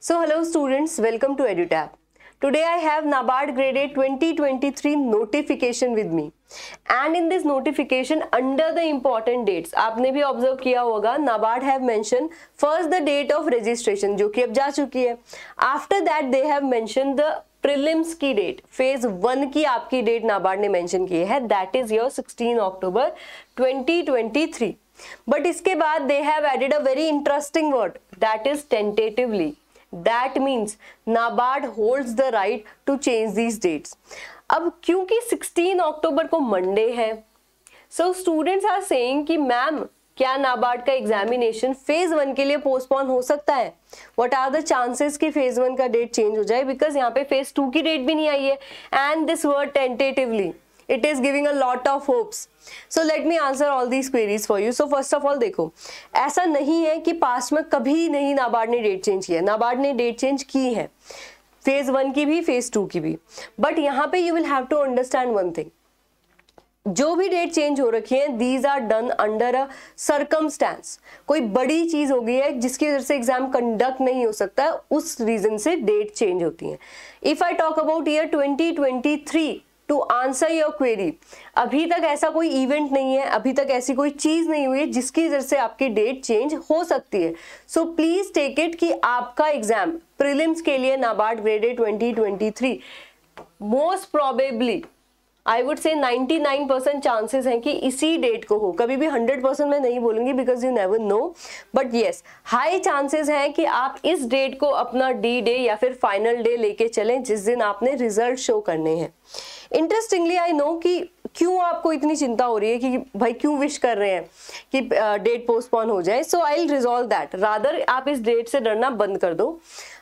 So hello students, welcome to EduTab. Today I have NABARD graded 2023 notification with me. And in this notification under the important dates, आपने भी observe किया होगा NABARD have mentioned first the date of registration जो कि अब जा चुकी है. After that they have mentioned the prelims की डेट फेज वन की आपकी डेट नाबार्ड ने मेंशन की है that is your 16 October 2023 but इसके बाद they have added a very interesting word that is tentatively that means NABARD holds the right to change these dates अब क्योंकि 16 अक्टूबर को मंडे है सो स्टूडेंट्स आर सेइंग कि ma'am क्या नाबार्ड का examination phase one के लिए पोस्टपोन हो सकता है वट आर द चांसेस कि फेज वन का डेट चेंज हो जाए बिकॉज यहाँ पे फेज टू की डेट भी नहीं आई है and this word tentatively it is giving a lot of hopes so let me answer all these queries for you so first of all देखो ऐसा नहीं है कि पास्ट में कभी नहीं नाबार्ड ने डेट चेंज किया नाबार्ड ने डेट चेंज की है फेज वन की भी फेज टू की भी बट यहाँ पे you will have to understand one thing जो भी डेट चेंज हो रखी है these are done under a circumstance कोई बड़ी चीज हो गई है जिसकी वजह से एग्जाम कंडक्ट नहीं हो सकता उस रीजन से डेट चेंज होती है if I talk about year 2023 to answer your query अभी तक ऐसा कोई इवेंट नहीं है अभी तक ऐसी कोई चीज़ नहीं हुई है जिसकी वजह से आपकी डेट चेंज हो सकती है सो प्लीज़ टेक इट कि आपका एग्जाम प्रिलिम्स के लिए NABARD grade A twenty twenty three most probably I would say 99 percent chances हैं कि इसी डेट को हो कभी भी 100 परसेंट मैं नहीं बोलूंगी because you never know but yes high chances हैं कि आप इस डेट को अपना डी डे या फिर फाइनल डे लेके चलें जिस दिन आपने रिजल्ट शो करने हैं इंटरेस्टिंगली आई नो कि क्यों आपको इतनी चिंता हो रही है कि भाई क्यों विश कर रहे हैं कि डेट पोस्टपोन हो जाए so I resolve that rather आप इस डेट से डरना बंद कर दो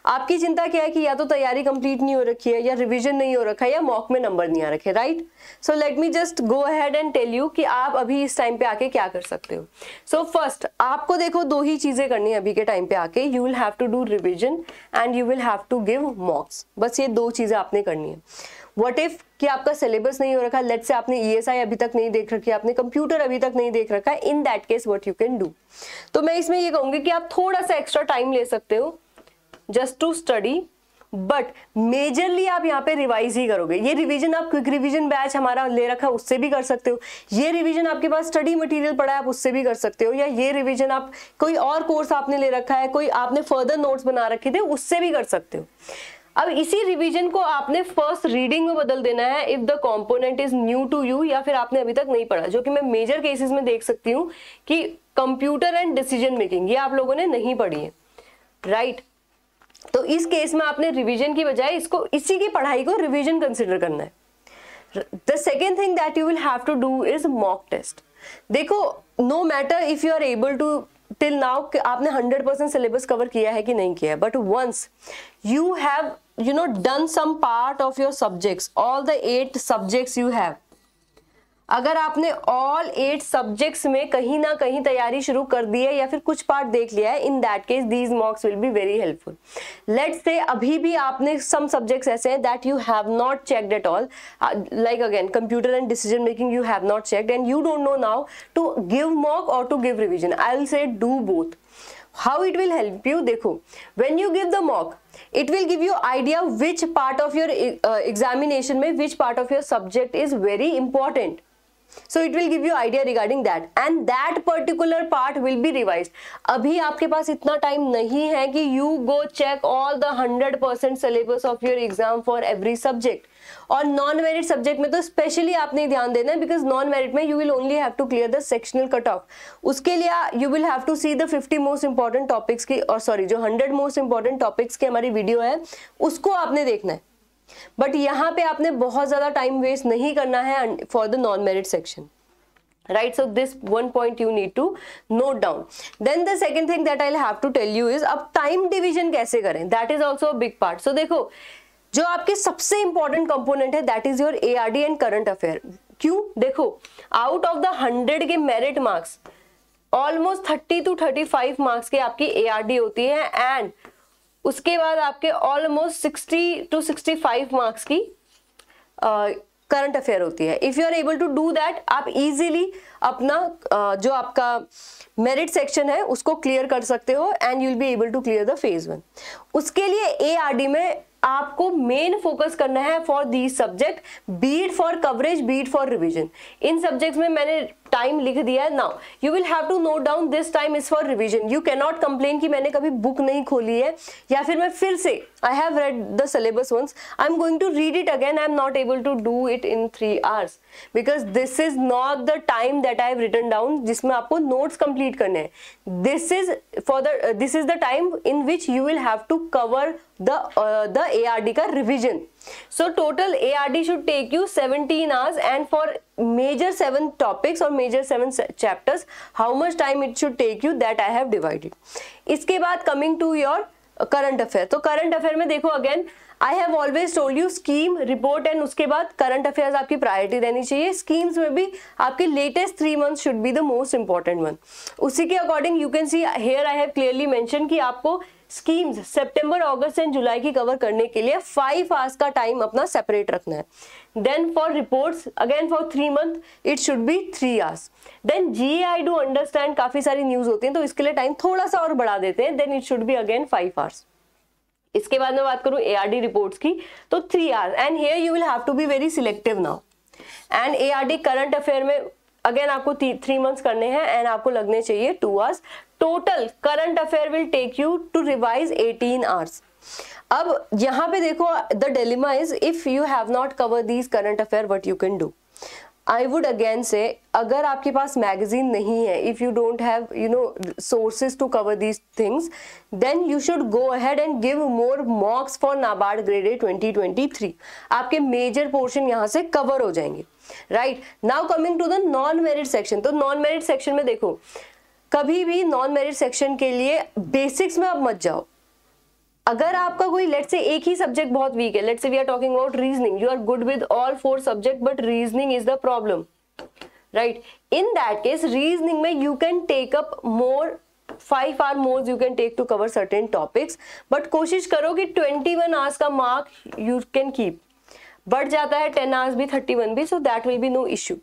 आपकी चिंता क्या है कि या तो तैयारी कंप्लीट नहीं हो रखी है या रिवीजन नहीं हो रखा है या मॉक में नंबर नहीं आ रखे right so let me just go ahead and tell you कि आप अभी इस टाइम पे आके क्या कर सकते हो सो so फर्स्ट आपको देखो दो ही चीज़ें करनी है अभी के टाइम पे आके you will have to do revision and you will have to give mocks बस ये दो चीज़ें आपने करनी है वट इफ कि आपका सिलेबस नहीं हो रखा लेट से आपने ईएसआई e अभी तक नहीं देख रखी आपने कंप्यूटर अभी तक नहीं देख रखा in that case what you can do तो मैं इसमें ये कहूंगी कि आप थोड़ा सा एक्स्ट्रा टाइम ले सकते हो just to study but majorly आप यहाँ पे रिवाइज ही करोगे ये रिवीजन आप क्विक रिवीजन बैच हमारा ले रखा है उससे भी कर सकते हो ये रिवीजन आपके पास स्टडी मटेरियल पड़ा है आप उससे भी कर सकते हो या ये रिवीजन आप कोई और कोर्स आपने ले रखा है कोई आपने फर्दर नोट्स बना रखे थे उससे भी कर सकते हो अब इसी रिवीजन को आपने फर्स्ट रीडिंग में बदल देना है if the component is new to you या फिर आपने अभी तक नहीं पढ़ा जो कि मैं मेजर केसेस में देख सकती हूँ कि कंप्यूटर एंड डिसीजन मेकिंग ये आप लोगों ने नहीं पढ़ी है राइट right. तो इस केस में आपने रिवीजन की बजाय इसको इसी की पढ़ाई को रिविजन कंसिडर करना है the second thing that you will have to do is mock test देखो no matter if you are able to till now आपने हंड्रेड परसेंट सिलेबस कवर किया है कि नहीं किया है but once you have you know done some part of your subjects all the eight subjects you have अगर आपने all at subjects में कहीं ना कहीं तैयारी शुरू कर दी है या फिर कुछ पार्ट देख लिया है in that case these mocks will be very helpful let's say अभी भी आपने सम सब्जेक्ट्स ऐसे हैं that you have not checked at all like again computer and decision making you have not checked and you don't know now to give mock और to give revision I will say do both how it will help you देखो when you give the mock it will give you idea which part of your examination में which part of your subject is very important so it will give you idea regarding that and that particular part will be revise अभी आपके पास इतना time नहीं है कि you go check all the hundred percent syllabus of your exam for every subject और non merit subject में तो स्पेशली आपने ध्यान देना है बिकॉज नॉन मेरिट में you will only have to clear the sectional cut off उसके लिए you will have to see the fifty most important topics की और सॉरी जो हंड्रेड मोस्ट इंपॉर्टेंट टॉपिक्स की हमारी वीडियो है उसको आपने देखना है बट यहाँ पे आपने बहुत ज़्यादा टाइम वेस्ट नहीं करना है for the non merit section right so this one point you need to note down then the second thing that I have to tell you is अब टाइम डिविजन कैसे करें that is also big part so देखो जो आपके सबसे important component है that is your D and current affair क्यों देखो आउट ऑफ द हंड्रेड के merit marks almost thirty two thirty five marks के आपकी ए आर डी होती है एंड उसके बाद आपके almost sixty to five marks की करंट अफेयर होती है if you are able to do that आप इजीली अपना uh, जो आपका मेरिट सेक्शन है उसको क्लियर कर सकते हो and you'll be able to clear the phase one उसके लिए ए में आपको मेन फोकस करना है for the subject beat for coverage beat for revision in subjects में मैंने टाइम लिख दिया है now you will have to note down this time is for revision you can not complain कि मैंने कभी बुक नहीं खोली है या फिर मैं फिर से I have read the syllabus once I am going to read it again I am not able to do it in three hours because this is not the time that I have written down जिसमें आपको notes complete करने हैं this is for the this is the time in which you will have to cover the A R D का revision so total A R D should take you seventeen hours and for major seven topics और major seven chapters how much time it should take you that I have divided इसके बाद coming to your current affair तो current affair में देखो again I have always told you scheme report and उसके बाद current affairs आपकी priority रहनी चाहिए स्कीम्स में भी आपके latest three month should be the most important one उसी के according you can see here I have clearly mention कि आपको स्कीम्स सितंबर अगस्त एंड जुलाई की कवर करने के लिए फाइव आवर्स का टाइम अपना सेपरेट रखना है then for reports again for three month it should be three hours then G I do understand काफी सारी न्यूज होती है तो इसके लिए टाइम थोड़ा सा और बढ़ा देते हैं then it should be again five hours इसके बाद मैं बात करूं एआरडी रिपोर्ट्स की तो three hours and here you will have to be very selective now and ARD current affair में अगेन आपको थ्री मंथ्स करने हैं एंड आपको लगने चाहिए two hours total current affair will take you to revise 18 hours अब यहां पे देखो the dilemma is if you have not cover these current affair what you can do I would again say अगर आपके पास मैगजीन नहीं है if you don't have you know sources to cover these things then you should go ahead and give more mocks for NABARD grade A 2023 आपके major portion यहाँ से cover हो जाएंगे right now coming to the non merit section तो non merit section में देखो कभी भी नॉन मेरिट सेक्शन के लिए बेसिक्स में आप मत जाओ अगर आपका कोई लेट से एक ही सब्जेक्ट बहुत वीक है let's say we are talking about reasoning you are good with all four subject but reasoning is the problem right in that case reasoning में you can take up more five or more you can take to cover certain topics but कोशिश करो कि twenty one hours का mark you can keep बढ़ जाता है ten hours भी thirty one भी सो that will be no issue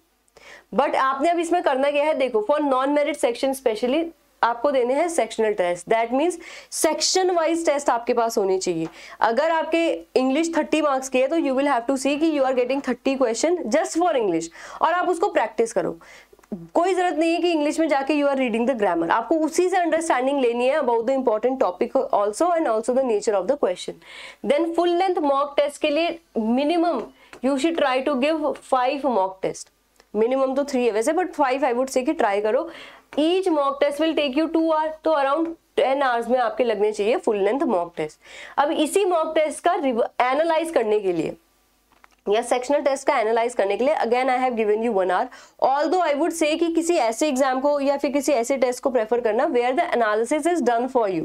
but आपने अब इसमें करना क्या है देखो for non merit section specially आपको देने हैं sectional test that means section wise test आपके पास होने चाहिए अगर आपके इंग्लिश 30 मार्क्स के है तो you will have to see कि you are getting 30 question just for English और आप उसको प्रैक्टिस करो कोई जरूरत नहीं है कि इंग्लिश में जाके you are reading the grammar आपको उसी से अंडरस्टैंडिंग लेनी है about the important topic also and also the nature of the question then full length mock test के लिए minimum you should try to give five mock test minimum तो three है वैसे but five I would say कि try करो each mock test will take you two hour तो around ten hours में आपके लगने चाहिए फुल लेंथ मॉक टेस्ट अब इसी मॉक टेस्ट का एनालाइज करने के लिए या सेक्शनल टेस्ट का एनालाइज करने के लिए again I have given you one or all though I would say कि किसी ऐसे एग्जाम को या फिर किसी ऐसे टेस्ट को प्रेफर करना where the analysis is done for you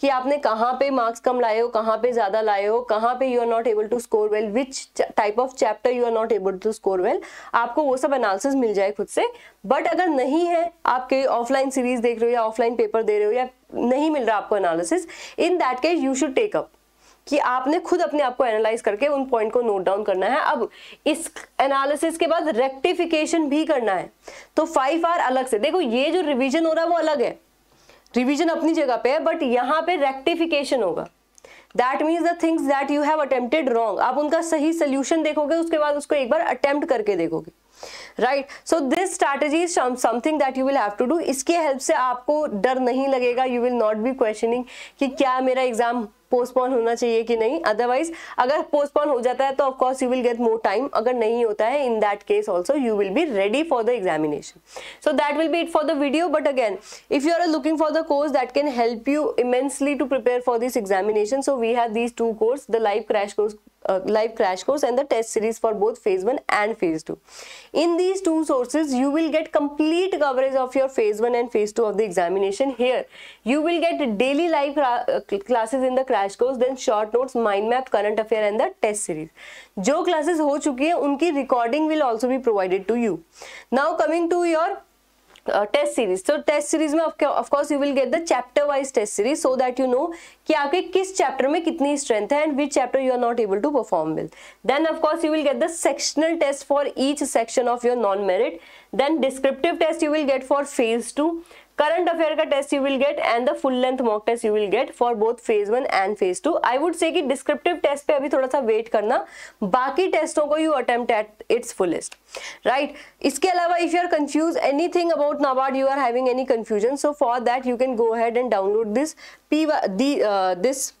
कि आपने कहाँ पे मार्क्स कम लाए हो कहाँ पे ज्यादा लाए हो कहाँ पे you are not able to score well which type of chapter you are not able to score well आपको वो सब एनालिसिस मिल जाए खुद से बट अगर नहीं है आपके ऑफलाइन सीरीज देख रहे हो या ऑफलाइन पेपर दे रहे हो या नहीं मिल रहा आपको analysis in that case you should take up कि आपने खुद अपने आप को एनालाइज करके उन पॉइंट को नोट डाउन करना है अब इस एनालिसिस के बाद रेक्टिफिकेशन भी करना है तो फाइव आर अलग से देखो ये जो रिविजन हो रहा है वो अलग है रिविजन अपनी जगह पे है बट यहाँ पे रेक्टिफिकेशन होगा that means the things that you have attempted wrong आप उनका सही सोल्यूशन देखोगे उसके बाद उसको एक बार अटेम्प्ट करके देखोगे right so this strategy is something that you will have to do इसके हेल्प से आपको डर नहीं लगेगा you will not be questioning कि क्या मेरा एग्जाम पोस्टपोन होना चाहिए कि नहीं अदरवाइज अगर पोस्टपोन हो जाता है तो of course you will get more time अगर नहीं होता है in that case also you will be ready for the examination so that will be it for the video but again if you are looking for the course that can help you immensely to prepare for this examination so we have these two course the live crash course uh, live crash course and the test series for both phase 1 and phase 2 in these two sources you will get complete coverage of your phase 1 and phase 2 of the examination here you will get daily live classes in the crash course then short notes mind map current affair and the test series जो classes हो चुकी है उनकी recording will also be provided to you now coming to your test series तो test series में of course you will get the chapter wise test series so that you know कि आपके किस चैप्टर में कितनी स्ट्रेंथ है and which chapter you are not able to perform will then of course you will get the sectional test for each section of your non merit then descriptive test you will get for phase two current affair का test you will get and the full length mock test you will get for both phase one and phase two I would say कि descriptive test पे अभी थोड़ा सा wait करना बाकी टेस्टों को you attempt at its fullest right इसके अलावा if you are confuse thing about NABARD you are having any confusion so for that you can go head and download this P this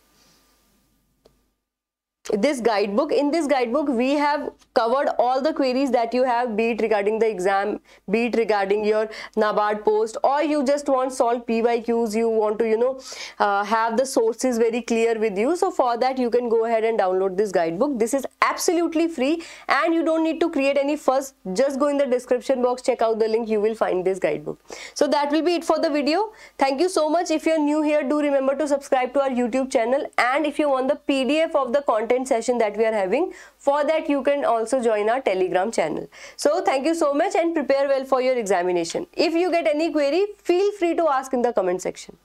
this guidebook. In this guidebook, we have covered all the queries that you have, be it regarding the exam, be it regarding your NABARD post, or you just want solve PYQs, you want to, you know, uh, have the sources very clear with you. So for that, you can go ahead and download this guidebook. This is absolutely free and you don't need to create any fuss. Just go in the description box, check out the link, you will find this guidebook. So that will be it for the video. Thank you so much. If you're new here, do remember to subscribe to our YouTube channel. And if you want the PDF of the content event session that we are having. For that, you can also join our Telegram channel. So thank you so much and prepare well for your examination. If you get any query, feel free to ask in the comment section.